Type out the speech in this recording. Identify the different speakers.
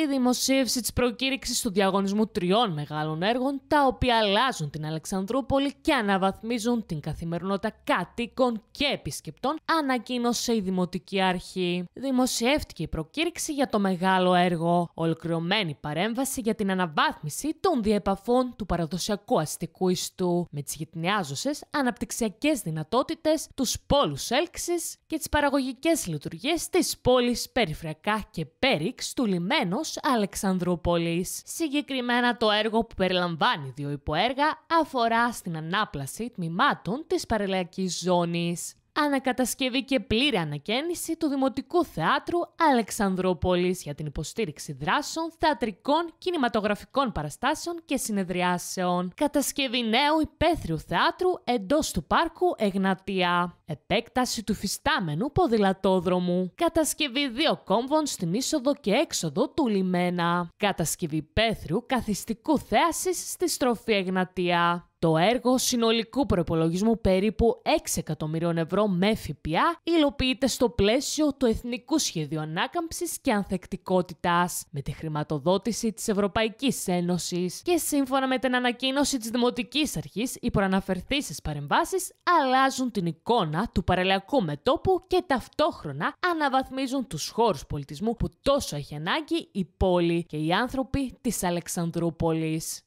Speaker 1: τη δημοσίευση της προκήρυξης του διαγωνισμού τριών μεγάλων έργων, τα οποία αλλάζουν την Αλεξανδρούπολη και αναβαθμίζουν την καθημερινότητα κατοίκων και επισκεπτών, ανακοίνωσε η Δημοτική Αρχή. Δημοσιεύτηκε η προκήρυξη για το μεγάλο έργο, ολοκληρωμένη παρέμβαση για την αναβάθμιση των διεπαφών του παραδοσιακού αστικού ιστού, με τις γυτνιάζωσες, αναπτυξιακές δυνατότητες, τους πόλους έλξης και τις παραγωγικές λειτουργίες της πόλης περιφερειακά και πέριξ του λιμένου Αλεξανδρούπολης. Συγκεκριμένα το έργο που περιλαμβάνει δύο υποέργα αφορά στην ανάπλαση τμήματων της παρελαϊκής ζώνης ανακατασκευή και πλήρη ανακαίνιση του Δημοτικού Θεάτρου Αλεξανδρόπολης για την υποστήριξη δράσεων, θεατρικών, κινηματογραφικών παραστάσεων και συνεδριάσεων. Κατασκευή νέου υπαίθριου θεάτρου εντός του πάρκου Εγνατία. Επέκταση του φυστάμενου ποδηλατόδρομου. Κατασκευή δύο κόμβων στην είσοδο και έξοδο του λιμένα. Κατασκευή υπαίθριου καθιστικού θέασης στη στροφή Εγνατία. Το έργο συνολικού προπολογισμού περίπου 6 εκατομμυρίων ευρώ με ΦΠΑ υλοποιείται στο πλαίσιο του Εθνικού Σχεδίου Ανάκαμψης και Ανθεκτικότητας με τη χρηματοδότηση της Ευρωπαϊκής Ένωσης και σύμφωνα με την ανακοίνωση της Δημοτικής Αρχής οι προαναφερθήσεις παρεμβάσεις αλλάζουν την εικόνα του παραλιακού μετόπου και ταυτόχρονα αναβαθμίζουν τους χώρους πολιτισμού που τόσο έχει ανάγκη η πόλη και οι άνθρωποι της Αλεξανδρούπολης.